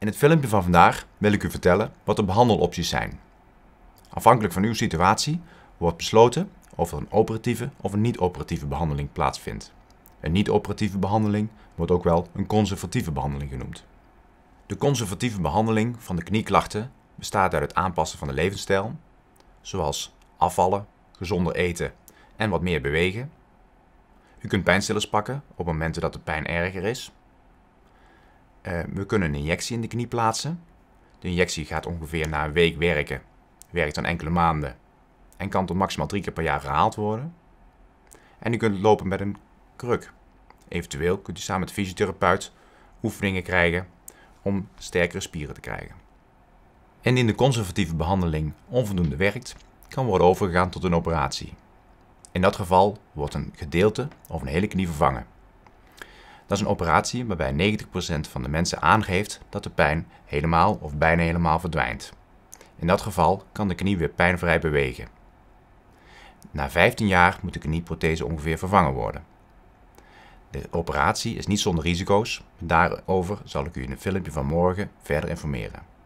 In het filmpje van vandaag wil ik u vertellen wat de behandelopties zijn. Afhankelijk van uw situatie wordt besloten of er een operatieve of een niet-operatieve behandeling plaatsvindt. Een niet-operatieve behandeling wordt ook wel een conservatieve behandeling genoemd. De conservatieve behandeling van de knieklachten bestaat uit het aanpassen van de levensstijl, zoals afvallen, gezonder eten en wat meer bewegen. U kunt pijnstillers pakken op momenten dat de pijn erger is. Eh, we kunnen een injectie in de knie plaatsen. De injectie gaat ongeveer na een week werken, werkt dan enkele maanden en kan tot maximaal drie keer per jaar gehaald worden. En u kunt lopen met een kruk. Eventueel kunt u samen met de fysiotherapeut oefeningen krijgen om sterkere spieren te krijgen. En in de conservatieve behandeling onvoldoende werkt, kan worden overgegaan tot een operatie. In dat geval wordt een gedeelte of een hele knie vervangen. Dat is een operatie waarbij 90% van de mensen aangeeft dat de pijn helemaal of bijna helemaal verdwijnt. In dat geval kan de knie weer pijnvrij bewegen. Na 15 jaar moet de knieprothese ongeveer vervangen worden. De operatie is niet zonder risico's, daarover zal ik u in een filmpje van morgen verder informeren.